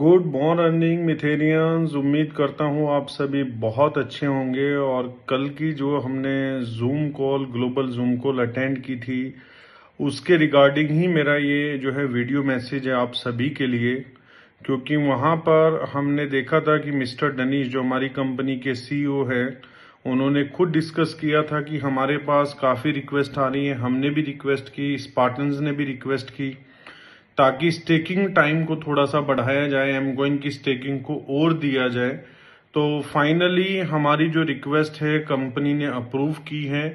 good morning मिथेरियंस उम्मीद करता हूँ आप सभी बहुत अच्छे होंगे और कल की जो हमने zoom call global zoom call attend की थी उसके रिगार्डिंग ही मेरा ये जो है वीडियो मैसेज है आप सभी के लिए क्योंकि वहाँ पर हमने देखा था कि मिस्टर डनीश जो हमारी कंपनी के सीईओ e है उन्होंने खुद डिस्कस किया था कि हमारे पास काफ़ी रिक्वेस्ट आ रही है हमने भी रिक्वेस्ट की स्पार्टन ने भी रिक्वेस्ट की ताकि स्टेकिंग टाइम को थोड़ा सा बढ़ाया जाए एम की स्टेकिंग को और दिया जाए तो फाइनली हमारी जो रिक्वेस्ट है कंपनी ने अप्रूव की है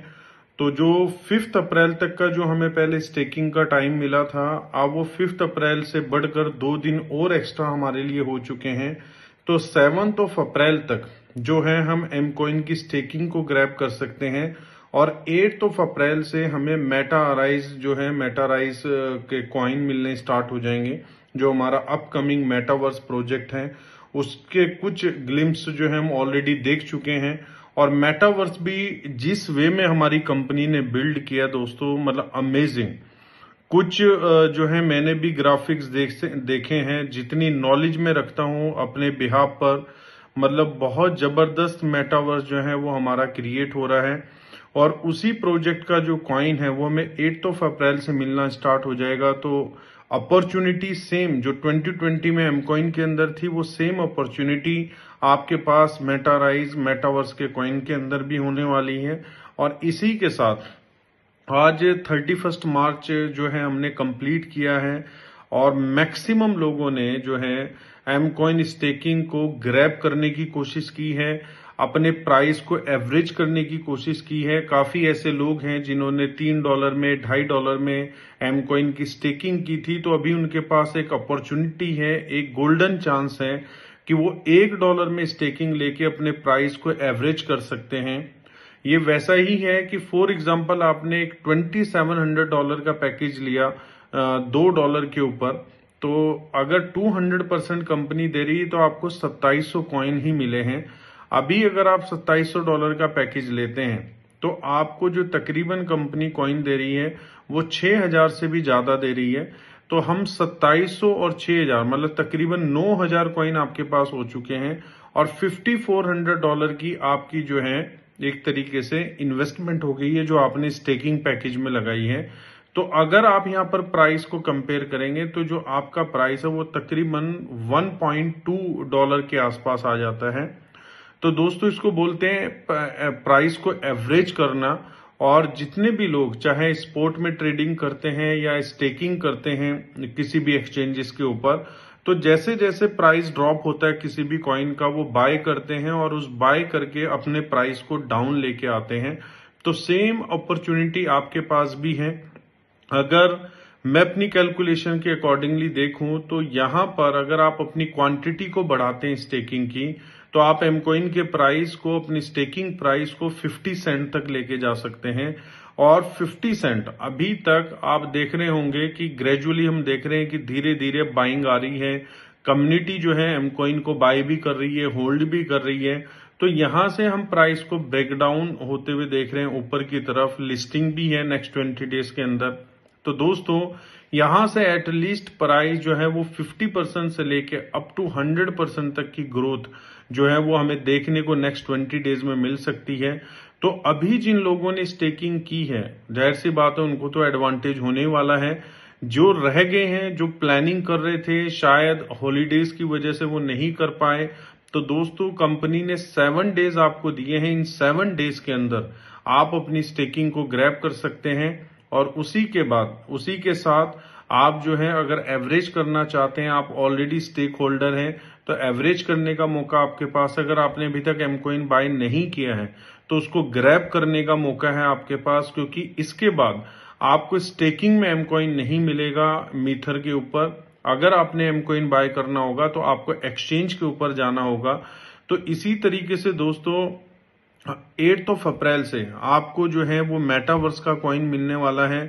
तो जो फिफ्थ अप्रैल तक का जो हमें पहले स्टेकिंग का टाइम मिला था अब वो फिफ्थ अप्रैल से बढ़कर दो दिन और एक्स्ट्रा हमारे लिए हो चुके हैं तो सेवन्थ ऑफ अप्रैल तक जो है हम एम कॉइन की स्टेकिंग को ग्रैप कर सकते हैं और एट्थ ऑफ अप्रैल से हमें मेटा अराइज जो है मेटा राइज के कॉइन मिलने स्टार्ट हो जाएंगे जो हमारा अपकमिंग मेटावर्स प्रोजेक्ट है उसके कुछ ग्लिम्स जो है हम ऑलरेडी देख चुके हैं और मेटावर्स भी जिस वे में हमारी कंपनी ने बिल्ड किया दोस्तों मतलब अमेजिंग कुछ जो है मैंने भी ग्राफिक्स देख देखे हैं जितनी नॉलेज में रखता हूं अपने बिहाब पर मतलब बहुत जबरदस्त मेटावर्स जो है वो हमारा क्रिएट हो रहा है और उसी प्रोजेक्ट का जो कॉइन है वो हमें एट्थ ऑफ अप्रैल से मिलना स्टार्ट हो जाएगा तो अपॉर्चुनिटी सेम जो 2020 में एम कॉइन के अंदर थी वो सेम अपॉर्चुनिटी आपके पास मेटाराइज मेटावर्स के कॉइन के अंदर भी होने वाली है और इसी के साथ आज थर्टी फर्स्ट मार्च जो है हमने कंप्लीट किया है और मैक्सिमम लोगों ने जो है एम कॉइन स्टेकिंग को ग्रैब करने की कोशिश की है अपने प्राइस को एवरेज करने की कोशिश की है काफी ऐसे लोग हैं जिन्होंने तीन डॉलर में ढाई डॉलर में एम कॉइन की स्टेकिंग की थी तो अभी उनके पास एक अपॉर्चुनिटी है एक गोल्डन चांस है कि वो एक डॉलर में स्टेकिंग लेके अपने प्राइस को एवरेज कर सकते हैं ये वैसा ही है कि फॉर एग्जाम्पल आपने एक ट्वेंटी सेवन हंड्रेड डॉलर का पैकेज लिया दो डॉलर के ऊपर तो अगर 200 परसेंट कंपनी दे रही है तो आपको 2700 कॉइन ही मिले हैं अभी अगर आप 2700 डॉलर का पैकेज लेते हैं तो आपको जो तकरीबन कंपनी कॉइन दे रही है वो 6000 से भी ज्यादा दे रही है तो हम 2700 और 6000 मतलब तकरीबन 9000 कॉइन आपके पास हो चुके हैं और 5400 डॉलर की आपकी जो है एक तरीके से इन्वेस्टमेंट हो गई है जो आपने स्टेकिंग पैकेज में लगाई है तो अगर आप यहां पर प्राइस को कंपेयर करेंगे तो जो आपका प्राइस है वो तकरीबन 1.2 डॉलर के आसपास आ जाता है तो दोस्तों इसको बोलते हैं प्राइस को एवरेज करना और जितने भी लोग चाहे स्पोर्ट में ट्रेडिंग करते हैं या स्टेकिंग करते हैं किसी भी एक्सचेंजेस के ऊपर तो जैसे जैसे प्राइस ड्रॉप होता है किसी भी कॉइन का वो बाय करते हैं और उस बाय करके अपने प्राइस को डाउन लेके आते हैं तो सेम अपॉर्चुनिटी आपके पास भी है अगर मैं अपनी कैलकुलेशन के अकॉर्डिंगली देखूं तो यहां पर अगर आप अपनी क्वांटिटी को बढ़ाते हैं स्टेकिंग की तो आप एमकोइन के प्राइस को अपनी स्टेकिंग प्राइस को 50 सेंट तक लेके जा सकते हैं और 50 सेंट अभी तक आप देख रहे होंगे कि ग्रेजुअली हम देख रहे हैं कि धीरे धीरे बाइंग आ रही है कम्युनिटी जो है एमकोइन को बाय भी कर रही है होल्ड भी कर रही है तो यहां से हम प्राइस को ब्रेकडाउन होते हुए देख रहे हैं ऊपर की तरफ लिस्टिंग भी है नेक्स्ट ट्वेंटी डेज के अंदर तो दोस्तों यहां से एटलीस्ट प्राइस जो है वो 50 परसेंट से लेके अप टू 100 परसेंट तक की ग्रोथ जो है वो हमें देखने को नेक्स्ट 20 डेज में मिल सकती है तो अभी जिन लोगों ने स्टेकिंग की है जाहिर सी बात है उनको तो एडवांटेज होने वाला है जो रह गए हैं जो प्लानिंग कर रहे थे शायद हॉलीडेज की वजह से वो नहीं कर पाए तो दोस्तों कंपनी ने सेवन डेज आपको दिए हैं इन सेवन डेज के अंदर आप अपनी स्टेकिंग को ग्रैप कर सकते हैं और उसी के बाद उसी के साथ आप जो है अगर एवरेज करना चाहते हैं आप ऑलरेडी स्टेक होल्डर हैं तो एवरेज करने का मौका आपके पास अगर आपने अभी तक एमकोइन बाय नहीं किया है तो उसको ग्रैब करने का मौका है आपके पास क्योंकि इसके बाद आपको स्टेकिंग में एमकोइन नहीं मिलेगा मीथर के ऊपर अगर आपने एमकोइन बाय करना होगा तो आपको एक्सचेंज के ऊपर जाना होगा तो इसी तरीके से दोस्तों एट्थ ऑफ अप्रैल से आपको जो है वो मेटावर्स का कॉइन मिलने वाला है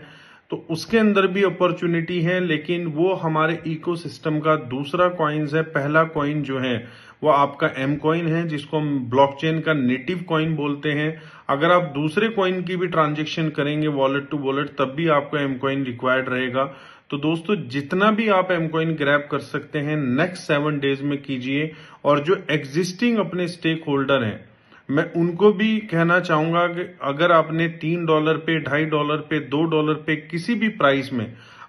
तो उसके अंदर भी अपॉर्चुनिटी है लेकिन वो हमारे इकोसिस्टम का दूसरा कॉइन्स है पहला कॉइन जो है वो आपका एम कॉइन है जिसको हम ब्लॉकचेन का नेटिव कॉइन बोलते हैं अगर आप दूसरे कॉइन की भी ट्रांजेक्शन करेंगे वॉलेट टू वॉलेट तब भी आपको एम कॉइन रिक्वायर्ड रहेगा तो दोस्तों जितना भी आप एम कॉइन ग्रैप कर सकते हैं नेक्स्ट सेवन डेज में कीजिए और जो एग्जिस्टिंग अपने स्टेक होल्डर हैं मैं उनको भी कहना चाहूंगा कि अगर आपने तीन डॉलर पे ढाई डॉलर पे दो डॉलर पे किसी भी प्राइस में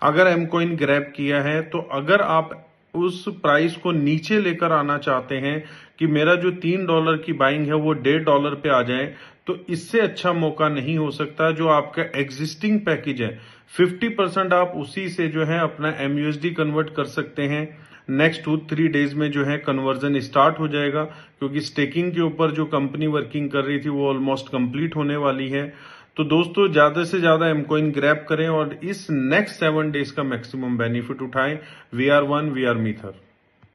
अगर एम कॉइन ग्रैप किया है तो अगर आप उस प्राइस को नीचे लेकर आना चाहते हैं कि मेरा जो तीन डॉलर की बाइंग है वो डेढ़ डॉलर पे आ जाए तो इससे अच्छा मौका नहीं हो सकता जो आपका एग्जिस्टिंग पैकेज है 50 परसेंट आप उसी से जो है अपना एमयूएसडी कन्वर्ट कर सकते हैं नेक्स्ट टू थ्री डेज में जो है कन्वर्जन स्टार्ट हो जाएगा क्योंकि स्टेकिंग के ऊपर जो कंपनी वर्किंग कर रही थी वो ऑलमोस्ट कंप्लीट होने वाली है तो दोस्तों ज्यादा से ज्यादा एमकोइन ग्रैप करें और इस नेक्स्ट सेवन डेज का मैक्सिमम बेनिफिट उठाएं we are one we are मीथर